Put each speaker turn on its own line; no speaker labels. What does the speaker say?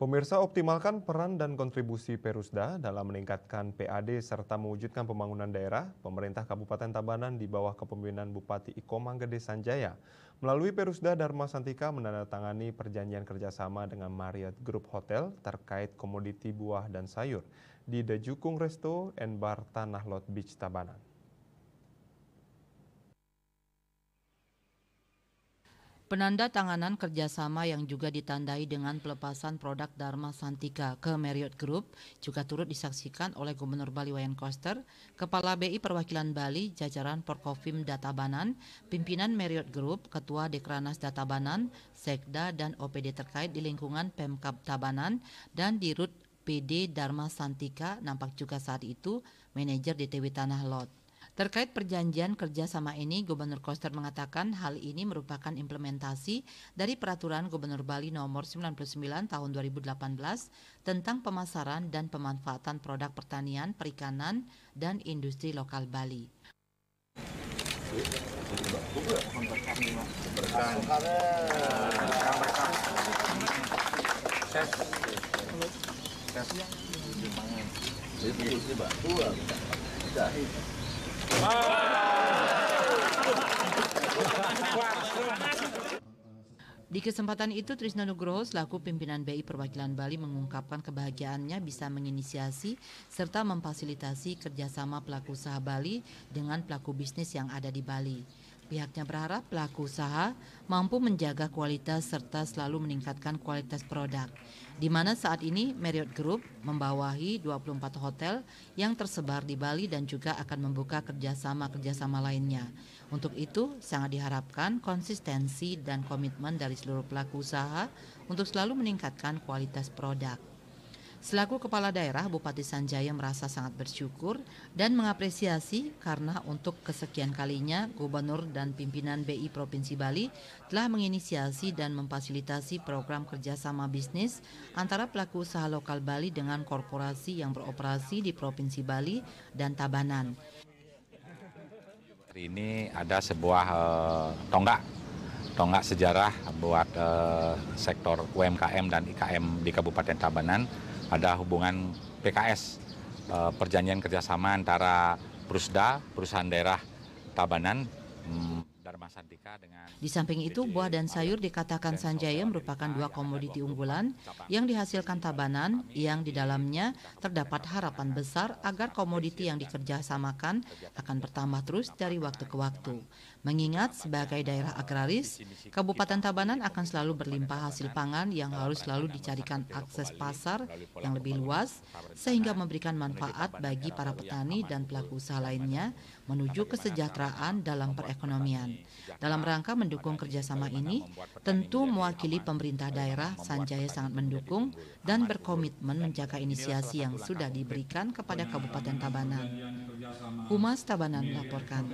Pemirsa optimalkan peran dan kontribusi Perusda dalam meningkatkan PAD serta mewujudkan pembangunan daerah pemerintah Kabupaten Tabanan di bawah kepemimpinan Bupati Iko Manggede Sanjaya. Melalui Perusda Dharma Santika menandatangani perjanjian kerjasama dengan Marriott Group Hotel terkait komoditi buah dan sayur di The Jukung Resto and Bar Tanah Lot Beach Tabanan.
Penanda tanganan kerjasama yang juga ditandai dengan pelepasan produk Dharma Santika ke Marriott Group juga turut disaksikan oleh Gubernur Bali Wayan Koster, Kepala BI Perwakilan Bali, jajaran Porkovim Databanan, pimpinan Marriott Group, Ketua Dekranas Databanan, Sekda dan OPD terkait di lingkungan Pemkap Tabanan dan di Rut PD Dharma Santika nampak juga saat itu manajer DTW Tanah Lot. Terkait perjanjian kerjasama ini, Gubernur Koster mengatakan hal ini merupakan implementasi dari Peraturan Gubernur Bali Nomor 99 Tahun 2018 tentang pemasaran dan pemanfaatan produk pertanian, perikanan, dan industri lokal Bali.
Berkan.
Berkan.
Berkan.
Di kesempatan itu, Trisno Nugroho selaku pimpinan BI Perwakilan Bali mengungkapkan kebahagiaannya bisa menginisiasi serta memfasilitasi kerjasama pelaku usaha Bali dengan pelaku bisnis yang ada di Bali. Pihaknya berharap pelaku usaha mampu menjaga kualitas serta selalu meningkatkan kualitas produk, di mana saat ini Marriott Group membawahi 24 hotel yang tersebar di Bali dan juga akan membuka kerjasama-kerjasama lainnya. Untuk itu, sangat diharapkan konsistensi dan komitmen dari seluruh pelaku usaha untuk selalu meningkatkan kualitas produk. Selaku kepala daerah, Bupati Sanjaya merasa sangat bersyukur dan mengapresiasi karena untuk kesekian kalinya gubernur dan pimpinan BI Provinsi Bali telah menginisiasi dan memfasilitasi program kerjasama bisnis antara pelaku usaha lokal Bali dengan korporasi yang beroperasi di Provinsi Bali dan Tabanan.
Hari ini ada sebuah eh, tonggak tonggak sejarah buat eh, sektor UMKM dan IKM di Kabupaten Tabanan ada hubungan PKS, eh, perjanjian kerjasama antara Perusda, perusahaan daerah Tabanan, hmm,
di samping itu, buah dan sayur dikatakan Sanjaya merupakan dua komoditi unggulan yang dihasilkan Tabanan yang di dalamnya terdapat harapan besar agar komoditi yang dikerjasamakan akan bertambah terus dari waktu ke waktu. Mengingat sebagai daerah agraris, Kabupaten Tabanan akan selalu berlimpah hasil pangan yang harus selalu dicarikan akses pasar yang lebih luas sehingga memberikan manfaat bagi para petani dan pelaku usaha lainnya menuju kesejahteraan dalam perekonomian. Dalam rangka mendukung kerjasama ini, tentu mewakili pemerintah daerah, Sanjaya sangat mendukung dan berkomitmen menjaga inisiasi yang sudah diberikan kepada Kabupaten Tabanan. Humas Tabanan melaporkan.